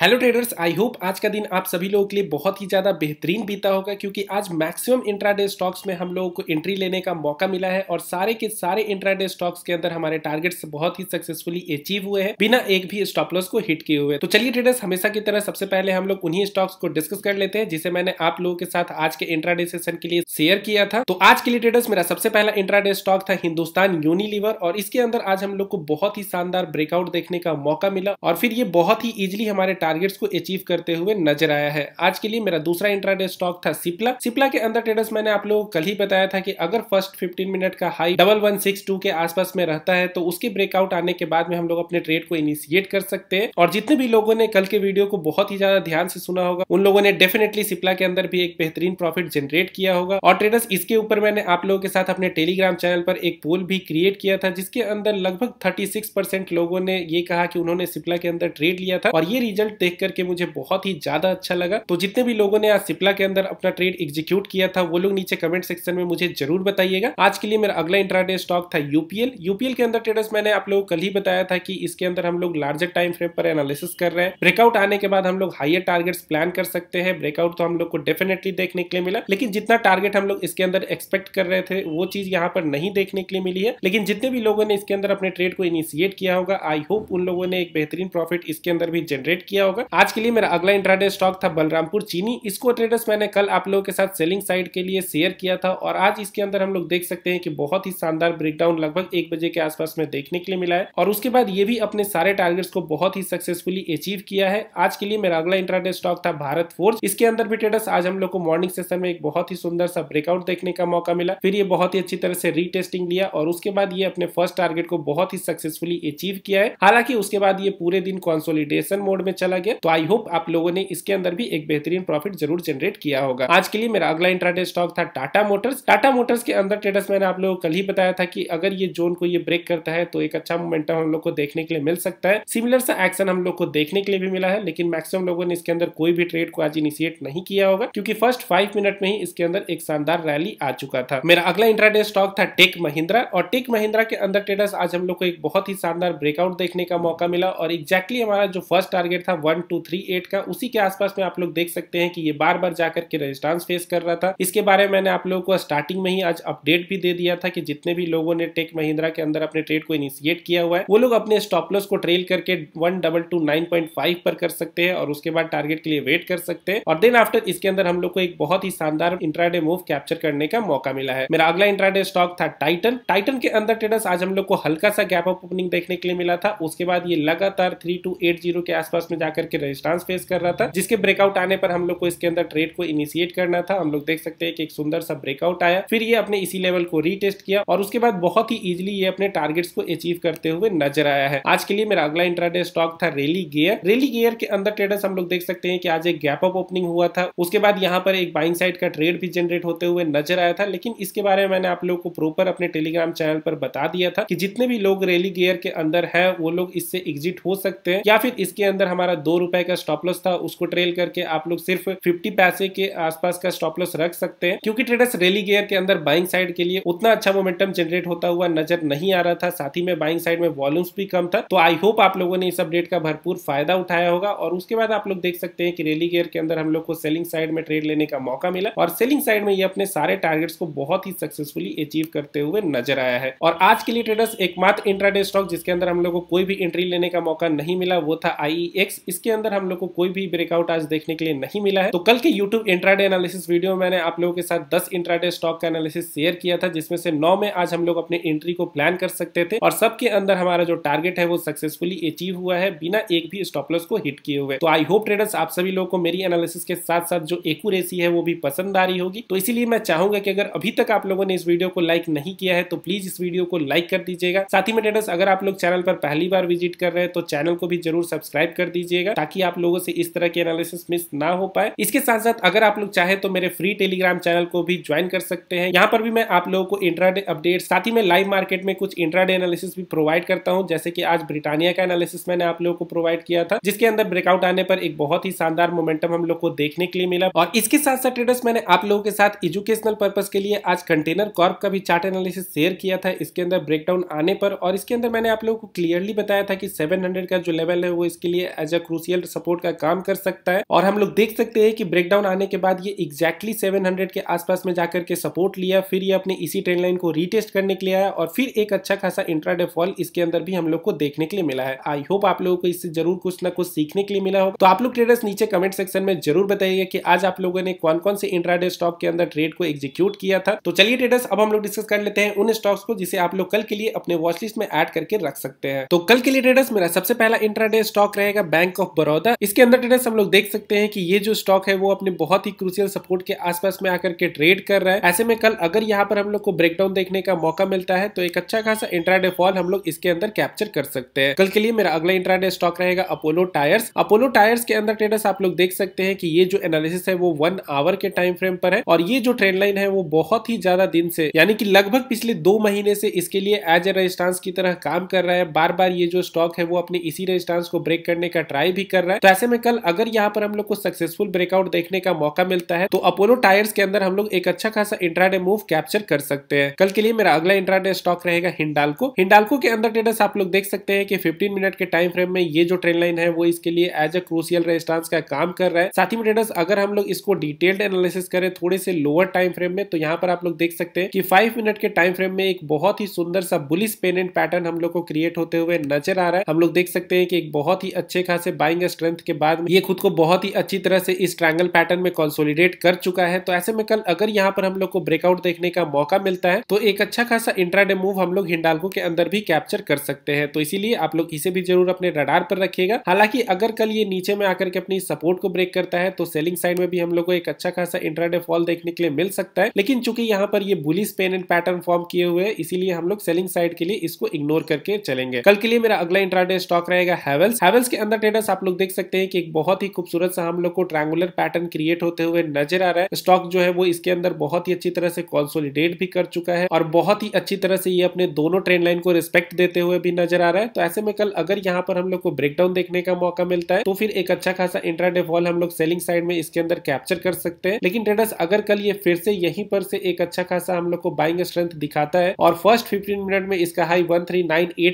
hello traders I hope आज का दिन आप सभी लोगों के लिए बहुत ही ज़्यादा बेहतरीन बीता होगा क्योंकि आज मैक्सिमम इंट्राडे स्टॉक्स में हम लोगों को एंट्री लेने का मौका मिला है और सारे के सारे इंट्राडे स्टॉक्स के अंदर हमारे टारगेट्स बहुत ही सक्सेसफुली अचीव हुए हैं बिना एक भी स्टॉप लॉस को हिट किए हुए तो चलिए ट्रेडर्स हमेशा की तरह सबसे पहले हम लोग उन्हीं स्टॉक्स को डिस्कस कर लेते हैं जिसे मैंने आप लोगों के साथ आज के इंट्राडे सेशन के लिए शेयर किया था तो आज के लिए ट्रेडर्स मेरा सबसे पहला इंट्राडे स्टॉक था हिंदुस्तान यूनिलीवर और इसके अंदर आज हम लोग को बहुत ही शानदार ब्रेकआउट देखने का मौका मिला और फिर ये बहुत ही इजिली हमारे टारगेट्स को अचीव करते हुए नजर आया है आज के लिए मेरा दूसरा इंट्राडे स्टॉक था सिप्ला सिप्ला के अंदर ट्रेडर्स मैंने आप लोगों को कल ही बताया था कि अगर फर्स्ट फिफ्टीन मिनट का high double one six two के आसपास में रहता है तो उसके ब्रेकआउट आने के बाद में हम लोग अपने ट्रेड को इनिशिएट कर सकते हैं और जितने भी लोगों ने कल के वीडियो को बहुत ही ज्यादा ध्यान से सुना होगा उन लोगों ने डेफिनेटली सिप्ला के अंदर भी एक बेहतरीन प्रॉफिट जनरेट किया होगा और ट्रेडर्स इसके ऊपर मैंने आप लोगों के साथ अपने टेलीग्राम चैनल पर एक पोल भी क्रिएट किया था जिसके अंदर लगभग थर्टी लोगों ने ये कहा कि उन्होंने सिप्ला के अंदर ट्रेड लिया था और ये रिजल्ट देख करके मुझे बहुत ही ज्यादा अच्छा लगा तो जितने भी लोगों ने आज सिप्ला के अंदर अपना ट्रेड एग्जीक्यूट किया था वो लोग नीचे कमेंट सेक्शन में मुझे जरूर बताइएगा आज के लिए मेरा अगला इंट्राडे स्टॉक था यूपीएल यूपीएल के अंदर ट्रेडर्स मैंने आप लोगों को कल ही बताया था कि इसके अंदर हम लोग लार्जर टाइम फ्रेम पर एनालिसिस कर रहे हैं ब्रेकआउट आने के बाद हम लोग हाइयर टारगेट्स प्लान कर सकते हैं ब्रेकआउट तो हम लोग को डेफिनेटली देखने के लिए मिला लेकिन जितना टारगेट हम लोग इसके अंदर एक्सपेक्ट कर रहे थे वो चीज यहाँ पर नहीं देखने के लिए मिली है लेकिन जितने भी लोगों ने इसके अंदर अपने ट्रेड को इनिशिएट किया होगा आई होप उन लोगों ने एक बेहतरीन प्रॉफिट इसके अंदर भी जनरेट किया होगा आज के लिए मेरा अगला इंट्राडे स्टॉक था बलरामपुर चीनी इसको ट्रेडर्स मैंने कल आप लोगों के साथ सेलिंग साइड के लिए शेयर किया था और आज इसके अंदर हम लोग देख सकते हैं कि बहुत ही शानदार ब्रेकडाउन लगभग एक बजे के आसपास में देखने के लिए मिला है और उसके बाद ये भी अपने सारे टारगेट्स को बहुत ही सक्सेसफुली अचीव किया है आज के लिए मेरा अगला इंट्राडे स्टॉक था भारत फोर्स इसके अंदर भी ट्रेडर्स आज हम लोग को मॉर्निंग सेशन में एक बहुत ही सुंदर सा ब्रेकआउट देखने का मौका मिला फिर ये बहुत ही अच्छी तरह से रीटेस्टिंग लिया और उसके बाद ये अपने फर्स्ट टारगेट को बहुत ही सक्सेसफुली अचीव किया है हालांकि उसके बाद ये पूरे दिन कॉन्सोलिडेशन मोड में चला दिया गया तो आई होप आप लोगों ने इसके अंदर भी एक बेहतरीन प्रॉफिट जरूर जनरेट किया होगा आज के लिए मेरा अगला इंट्राडे स्टॉक था टाटा मोटर्स टाटा मोटर्स के अंदर ट्रेडर्स मैंने आप लोगों को कल ही बताया था कि अगर ये जोन को ये ब्रेक करता है तो एक अच्छा मोमेंटम हम लोग को देखने के लिए मिल सकता है सिमिलर सा एक्शन हम लोग को देखने के लिए भी मिला है लेकिन मैक्सिमम लोगों ने इसके अंदर कोई भी ट्रेड को आज इनिशिएट नहीं किया होगा क्योंकि फर्स्ट फाइव मिनट में ही इसके अंदर एक शानदार रैली आ चुका था मेरा अगला इंट्राडे स्टॉक था टेक महिंद्रा और टेक महिंद्रा के अंदर ट्रेडर्स आज हम लोग को एक बहुत ही शानदार ब्रेकआउट देखने का मौका मिला और एग्जैक्टली हमारा जो फर्स्ट टारगेट था वन टू थ्री एट का उसी के आसपास में आप लोग देख सकते हैं कि ये बार बार जाकर के रेजिस्टांस फेस कर रहा था इसके बारे में मैंने आप लोगों को स्टार्टिंग में ही आज अपडेट भी दे दिया था कि जितने भी लोगों ने टेक महिंद्रा के अंदर अपने ट्रेड को इनिशिएट किया हुआ है वो लोग अपने स्टॉपलस को ट्रेल करके one double two nine point five पर कर सकते हैं और उसके बाद टारगेट के लिए वेट कर सकते हैं और देन आफ्टर इसके अंदर हम लोग को एक बहुत ही शानदार इंट्राडे मूव कैप्चर करने का मौका मिला है मेरा अगला इंट्राडे स्टॉक था टाइटन टाइटन के अंदर ट्रेडर्स आज हम लोग को हल्का सा गैप ऑफ ओपनिंग देखने के लिए मिला था उसके बाद ये लगातार थ्री टू एट जीरो के आसपास में जाकर के रजिस्टांस फेस कर रहा था जिसके ब्रेकआउट आने पर हम लोग को इसके अंदर ट्रेड को इनिशिएट करना था हम लोग देख सकते हैं कि एक सुंदर सा ब्रेकआउट आया फिर ये अपने इसी लेवल को रीटेस्ट किया और उसके बाद बहुत ही इजिली ये अपने टारगेट्स को अचीव करते हुए नजर आया है आज के लिए मेरा अगला इंट्राडे स्टॉक था रेली गेयर रेली गेयर के अंदर ट्रेडर्स हम लोग देख सकते हैं कि आज एक गैप अप ओपनिंग हुआ था उसके बाद यहाँ पर एक बाइंग साइड का ट्रेड भी जनरेट होते हुए नजर आया था लेकिन इसके बारे में मैंने आप लोग को प्रोपर अपने टेलीग्राम चैनल पर बता दिया था कि जितने भी लोग रेली गेयर के अंदर है वो लोग इससे एग्जिट हो सकते हैं या फिर इसके अंदर हमारा दो रुपए का स्टॉप लॉस था उसको ट्रेल करके आप लोग सिर्फ फिफ्टी पैसे के आसपास का स्टॉप लॉस रख सकते हैं क्योंकि ट्रेडर्स रेली गेयर के अंदर बाइंग साइड के लिए उतना अच्छा मोमेंटम जनरेट होता हुआ नजर नहीं आ रहा था साथ ही में बाइंग साइड में वॉल्यूम्स भी कम था तो आई होप आप लोगों ने इस अपडेट का भरपूर फायदा उठाया होगा और उसके बाद आप लोग देख सकते हैं कि रेली गेयर के अंदर हम लोग को सेलिंग साइड में ट्रेड लेने का मौका मिला और सेलिंग साइड में ये अपने सारे टारगेट्स को बहुत ही सक्सेसफुली अचीव करते हुए नजर आया है और आज के लिए ट्रेडर्स एकमात्र इंट्राडे स्टॉक जिसके अंदर हम लोग को कोई भी एंट्री लेने का मौका नहीं मिला वो था आई इसके अंदर हम लोग को कोई भी ब्रेकआउट आज देखने के लिए नहीं मिला है तो कल के यूट्यूब इंट्राडे एनालिसिस वीडियो में मैंने आप लोगों के साथ दस इंट्राडे स्टॉक का एनालिसिस शेयर किया था जिसमें से नौ में आज हम लोग अपने एंट्री को प्लान कर सकते थे और सबके अंदर हमारा जो टारगेट है वो सक्सेसफुली अचीव हुआ है बिना एक भी स्टॉपलस को हिट किए हुए तो आई होप ट्रेडर्स आप सभी लोगों को मेरी एनालिसिस के साथ साथ जो एक्यूरेसी है वो भी पसंद आ रही होगी तो इसीलिए मैं चाहूंगा कि अगर अभी तक आप लोगों ने इस वीडियो को लाइक नहीं किया है तो प्लीज इस वीडियो को लाइक कर दीजिएगा साथ ही में ट्रेडर्स अगर आप लोग चैनल पर पहली बार विजिट कर रहे हैं तो चैनल को भी जरूर सब्सक्राइब कर दीजिए कीजिएगा ताकि आप लोगों से इस तरह के एनालिसिस मिस ना हो पाए इसके साथ साथ अगर आप लोग चाहे तो मेरे फ्री टेलीग्राम चैनल को भी ज्वाइन कर सकते हैं यहाँ पर भी मैं आप लोगों को इंट्रा अपडेट साथ ही मैं लाइव मार्केट में कुछ इंट्रा एनालिसिस भी प्रोवाइड करता हूँ जैसे की आज ब्रिटानिया का एनालिसिस मैंने आप लोगों को प्रोवाइड किया था जिसके अंदर ब्रेकआउट आने पर एक बहुत ही शानदार मोमेंटम हम लोग को देखने के लिए मिला और इसके साथ साथ ट्रेडर्स मैंने आप लोगों के साथ एजुकेशनल पर्पज के लिए आज कंटेनर कॉर्प का भी चार्ट एनालिसिस शेयर किया था इसके अंदर ब्रेकडाउन आने पर और इसके अंदर मैंने आप लोगों को क्लियरली बताया था कि 700 का जो लेवल है वो इसके लिए एज अ क्रूसियल सपोर्ट का काम कर सकता है और हम लोग देख सकते हैं कि ब्रेकडाउन आने के बाद ये एग्जैक्टली exactly 700 के आसपास में जाकर के सपोर्ट लिया फिर ये अपने इसी ट्रेंड लाइन को रीटेस्ट करने के लिए आया और फिर एक अच्छा खासा इंट्राडे फॉल इसके अंदर भी हम लोग को देखने के लिए मिला है आई होप आप लोगों को इससे जरूर कुछ ना कुछ सीखने के लिए मिला हो तो आप लोग ट्रेडर्स नीचे कमेंट सेक्शन में जरूर बताइए कि आज आप लोगों ने कौन कौन से इंट्राडे स्टॉक के अंदर ट्रेड को एग्जीक्यूट किया था तो चलिए ट्रेडर्स अब हम लोग डिस्कस कर लेते हैं उन स्टॉक्स को जिसे आप लोग कल के लिए अपने वॉचलिस्ट में एड करके रख सकते हैं तो कल के लिए ट्रेडर्स मेरा सबसे पहला इंट्राडे स्टॉक रहेगा बैंक ऑफ बड़ौदा इसके अंदर ट्रेडर्स हम लोग देख सकते हैं कि ये जो स्टॉक है वो अपने बहुत ही क्रूशियल सपोर्ट के आसपास में आकर के ट्रेड कर रहा है ऐसे में कल अगर यहाँ पर हम लोग को ब्रेकडाउन देखने का मौका मिलता है तो एक अच्छा खासा इंट्राडे फॉल हम लोग इसके अंदर कैप्चर कर सकते हैं कल के लिए मेरा अगला इंट्राडे स्टॉक रहेगा अपोलो टायर्स अपोलो टायर्स के अंदर ट्रेडर्स आप लोग देख सकते हैं कि ये जो एनालिसिस है वो वन आवर के टाइम फ्रेम पर है और ये जो ट्रेंड लाइन है वो बहुत ही ज्यादा दिन से यानी कि लगभग पिछले दो महीने से इसके लिए एज ए रजिस्टांस की तरह काम कर रहा है बार बार ये जो स्टॉक है वो अपने इसी रजिस्टांस को ब्रेक करने का ट्राई ट्राई भी कर रहा है तो ऐसे में कल अगर यहाँ पर हम लोग को सक्सेसफुल ब्रेकआउट देखने का मौका मिलता है तो अपोलो टायर्स के अंदर हम लोग एक अच्छा खासा इंट्राडे मूव कैप्चर कर सकते हैं कल के लिए मेरा अगला इंट्राडे स्टॉक रहेगा हिंडालको हिंडालको के अंदर ट्रेडर्स आप लोग देख सकते हैं कि 15 मिनट के टाइम फ्रेम में ये जो ट्रेन लाइन है वो इसके लिए एज अ क्रूसियल रेजिस्टेंस का काम कर रहा है साथ ही में ट्रेडर्स अगर हम लोग इसको डिटेल्ड एनालिसिस करें थोड़े से लोअर टाइम फ्रेम में तो यहाँ पर आप लोग देख सकते हैं कि फाइव मिनट के टाइम फ्रेम में एक बहुत ही सुंदर सा बुलिस पेन पैटर्न हम लोग को क्रिएट होते हुए नजर आ रहा है हम लोग देख सकते हैं कि एक बहुत ही अच्छे खासे बाइंग स्ट्रेंथ के बाद ये खुद को बहुत ही अच्छी तरह से इस ट्रायंगल पैटर्न में कंसोलिडेट कर चुका है तो ऐसे में कल अगर यहाँ पर हम लोग को ब्रेकआउट देखने का मौका मिलता है तो एक अच्छा खासा इंट्राडे मूव हम लोग हिंडालको के अंदर भी कैप्चर कर सकते हैं तो इसीलिए आप लोग इसे भी जरूर अपने रडार पर रखिएगा हालांकि अगर कल ये नीचे में आकर के अपनी सपोर्ट को ब्रेक करता है तो सेलिंग साइड में भी हम लोग को एक अच्छा खासा इंट्राडे फॉल देखने के लिए मिल सकता है लेकिन चूंकि यहाँ पर ये bullish pennant pattern form किए हुए हैं इसीलिए हम लोग सेलिंग साइड के लिए इसको इग्नोर करके चलेंगे कल के लिए मेरा अगला इंट्राडे स्टॉक रहेगा हैवेल्स हैवेल्स के अंदर ट्रेडर फ्रेंड्स आप लोग देख सकते हैं कि एक बहुत ही खूबसूरत सा हम लोग को ट्रायंगुलर पैटर्न क्रिएट होते हुए नजर आ रहा है स्टॉक जो है वो इसके अंदर बहुत ही अच्छी तरह से कॉन्सोलिडेट भी कर चुका है और बहुत ही अच्छी तरह से ये अपने दोनों ट्रेन लाइन को रिस्पेक्ट देते हुए भी नजर आ रहा है तो ऐसे में कल अगर यहाँ पर हम लोग को ब्रेकडाउन देखने का मौका मिलता है तो फिर एक अच्छा खासा इंट्राडे फॉल हम लोग सेलिंग साइड में इसके अंदर कैप्चर कर सकते हैं लेकिन ट्रेडर्स अगर कल ये फिर से यहीं पर से एक अच्छा खासा हम लोग को बाइंग स्ट्रेंथ दिखाता है और फर्स्ट फिफ्टीन मिनट में इसका हाई वन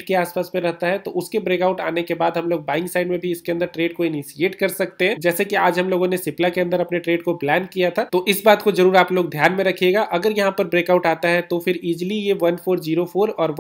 के आसपास में रहता है तो उसके ब्रेकआउट आने के बाद हम लोग बाइंग साइड में भी इसके अंदर ट्रेड को इनिशिएट कर सकते हैं जैसे कि आज हम लोगों ने सिप्ला के अंदर अपने ट्रेड को प्लान किया था तो इस बात को जरूर आप लोग ध्यान में रखिएगा अगर यहाँ पर ब्रेकआउट आता है तो फिर इजिली ये वन और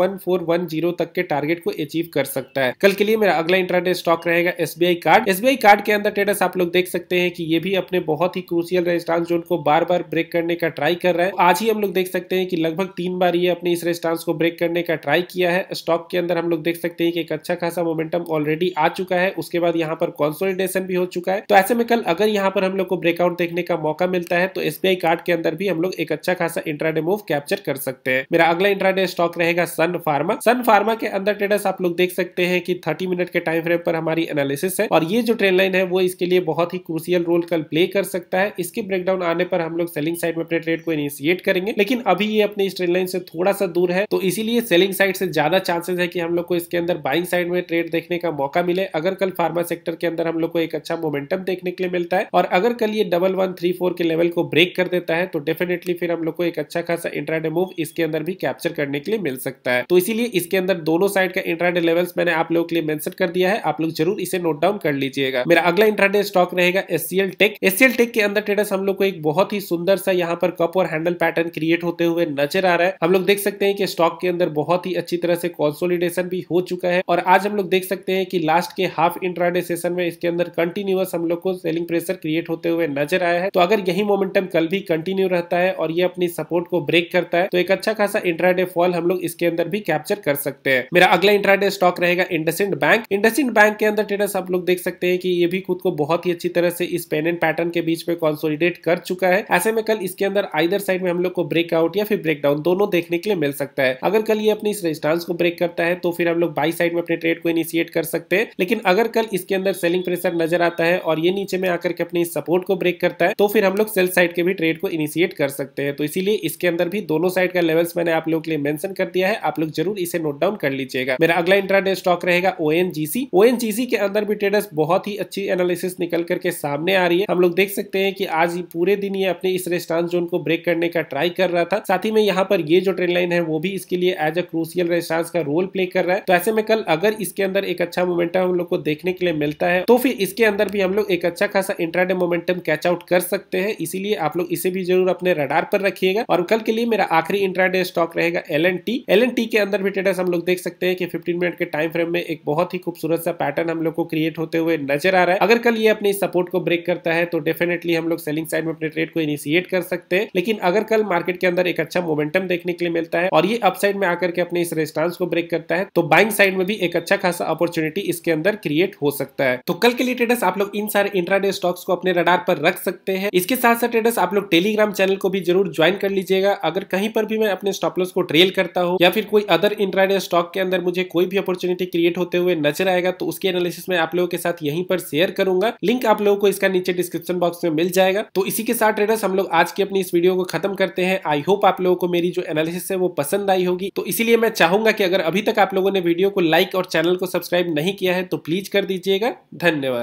वन तक के टारगेट को अचीव कर सकता है कल के लिए मेरा अगला इंटरनेट स्टॉक रहेगा एस कार्ड एसबीआई कार्ड के अंदर ट्रेडर्स आप लोग देख सकते हैं कि ये भी अपने बहुत ही क्रूसियल रेजिस्टांस जोन को बार बार ब्रेक करने का ट्राई कर रहा है आज ही हम लोग देख सकते हैं कि लगभग तीन बार ये अपने इस रेजिस्टांस को ब्रेक करने का ट्राई किया है स्टॉक के अंदर हम लोग देख सकते हैं कि एक अच्छा खासा मोमेंटम ऑलरेडी आ चुका है उसके बाद यहाँ पर कॉन्सोलिडेशन भी हो चुका है तो ऐसे में कल अगर यहाँ पर हम लोग को ब्रेकआउट देखने का मौका मिलता है तो एस कार्ड के अंदर भी हम लोग एक अच्छा खासा इंट्राडे मूव कैप्चर कर सकते हैं मेरा अगला इंट्राडे स्टॉक रहेगा सन फार्मा सन फार्मा के अंदर ट्रेडर्स आप लोग देख सकते हैं कि थर्टी मिनट के टाइम फ्रेम पर हमारी एनालिसिस है और ये जो ट्रेन लाइन है वो इसके लिए बहुत ही क्रूसियल रोल कल प्ले कर सकता है इसके ब्रेकडाउन आने पर हम लोग सेलिंग साइड में अपने ट्रेड को इनिशिएट करेंगे लेकिन अभी ये अपनी इस ट्रेन लाइन से थोड़ा सा दूर है तो इसीलिए सेलिंग साइड से ज्यादा चांसेस है कि हम लोग को इसके अंदर बाइंग साइड में ट्रेड देखने का मौका मिले अगर कल फार्मा फार्मा सेक्टर के अंदर हम लोग को एक अच्छा मोमेंटम देखने के लिए मिलता है और अगर कल ये डबल वन थ्री फोर के लेवल को ब्रेक कर देता है तो डेफिनेटली फिर हम लोग को एक अच्छा खासा इंट्राडे मूव इसके अंदर भी कैप्चर करने के लिए मिल सकता है तो इसीलिए इसके अंदर दोनों साइड का इंट्राडे लेवल्स मैंने आप लोगों के लिए मेंशन कर दिया है आप लोग जरूर इसे नोट डाउन कर लीजिएगा मेरा अगला इंट्राडे स्टॉक रहेगा एससीएल टेक एससीएल टेक के अंदर ट्रेडर्स हम लोग को एक बहुत ही सुंदर सा यहाँ पर कप और हैंडल पैटर्न क्रिएट होते हुए नजर आ रहा है हम लोग देख सकते हैं कि स्टॉक के अंदर बहुत ही अच्छी तरह से कॉन्सोलिडेशन भी हो चुका है और आज हम लोग देख सकते हैं कि लास्ट के हाफ इंट्रा इंट्राडे सेशन में इसके अंदर कंटिन्यूस हम लोग को सेलिंग प्रेशर क्रिएट होते हुए नजर आया है तो अगर यही मोमेंटम कल भी कंटिन्यू रहता है और ये अपनी सपोर्ट को ब्रेक करता है तो एक अच्छा खासा इंट्राडे फॉल हम लोग इसके अंदर भी कैप्चर कर सकते हैं मेरा अगला इंट्राडे स्टॉक रहेगा इंडसेंड बैंक इंडसेंड बैंक के अंदर ट्रेडर्स आप लोग देख सकते हैं कि ये भी खुद को बहुत ही अच्छी तरह से इस पेन एंड पैटर्न के बीच में कॉन्सोलिडेट कर चुका है ऐसे में कल इसके अंदर आइदर साइड में हम लोग को ब्रेकआउट या फिर ब्रेकडाउन दोनों देखने के लिए मिल सकता है अगर कल ये अपनी इस रेजिस्टेंस को ब्रेक करता है तो फिर हम लोग बाई साइड में अपने ट्रेड को इनिशिएट कर सकते हैं लेकिन अगर कल इसके अंदर सेलिंग प्रेशर नजर आता है और ये नीचे में आकर के अपनी सपोर्ट को ब्रेक करता है तो फिर हम लोग सेल साइड के भी ट्रेड को इनिशिएट कर सकते हैं तो इसीलिए इसके अंदर भी दोनों साइड का लेवल्स मैंने आप लोगों के लिए मेंशन कर दिया है आप लोग जरूर इसे नोट डाउन कर लीजिएगा मेरा अगला इंट्राडे स्टॉक रहेगा ओ ओएनजीसी के अंदर भी ट्रेडर्स बहुत ही अच्छी एनालिसिस निकल करके सामने आ रही है हम लोग देख सकते हैं कि आज पूरे दिन ये अपने इस रेस्टांस जोन को ब्रेक करने का ट्राई कर रहा था साथ ही में यहाँ पर ये जो ट्रेन लाइन है वो भी इसके लिए एज अ क्रूसियल रेस्टांस का रोल प्ले कर रहा है तो ऐसे में कल अगर इसके अंदर एक अच्छा मोमेंटम हम लोग को देखने के के लिए मिलता है तो फिर इसके अंदर भी हम लोग एक अच्छा खासा इंट्राडे मोमेंटम कैच आउट कर सकते हैं इसीलिए आप लोग इसे भी जरूर अपने रडार पर रखिएगा और कल के लिए मेरा आखिरी इंट्राडे स्टॉक रहेगा L N T L N T के अंदर भी ट्रेडर्स हम लोग देख सकते हैं कि फिफ्टीन मिनट के टाइम फ्रेम में एक बहुत ही खूबसूरत सा पैटर्न हम लोग को क्रिएट होते हुए नजर आ रहा है अगर कल ये अपने सपोर्ट को ब्रेक करता है तो डेफिनेटली हम लोग सेलिंग साइड में अपने ट्रेड को इनिशिएट कर सकते हैं लेकिन अगर कल मार्केट के अंदर एक अच्छा मोमेंटम देखने के लिए मिलता है और ये अपसाइड में आकर के अपने इस रेस्टांस को ब्रेक करता है तो बाइंग साइड में भी एक अच्छा खासा अपॉर्चुनिटी इसके अंदर क्रिएट हो सकता है तो कल के लिए ट्रेडर्स आप लोग इन सारे इंट्राडे स्टॉक्स को अपने रडार पर रख सकते हैं इसके साथ साथ ट्रेडर्स आप लोग टेलीग्राम चैनल को भी जरूर ज्वाइन कर लीजिएगा अगर कहीं पर भी मैं अपने स्टॉपलॉस को ट्रेल करता हूँ या फिर कोई अदर इंट्राडे स्टॉक के अंदर मुझे कोई भी अपॉर्चुनिटी क्रिएट होते हुए नजर आएगा तो उसके एनालिसिस में आप लोगों के साथ यहीं पर शेयर करूंगा लिंक आप लोगों को इसका नीचे डिस्क्रिप्शन बॉक्स में मिल जाएगा तो इसी के साथ ट्रेडर्स हम लोग आज की अपनी इस वीडियो को खत्म करते हैं आई होप आप लोगों को मेरी जो एनालिसिस है वो पसंद आई होगी तो इसीलिए मैं चाहूंगा कि अगर अभी तक आप लोगों ने वीडियो को लाइक और चैनल को सब्सक्राइब नहीं किया है तो प्लीज कर दीजिए दीजिएगा धन्यवाद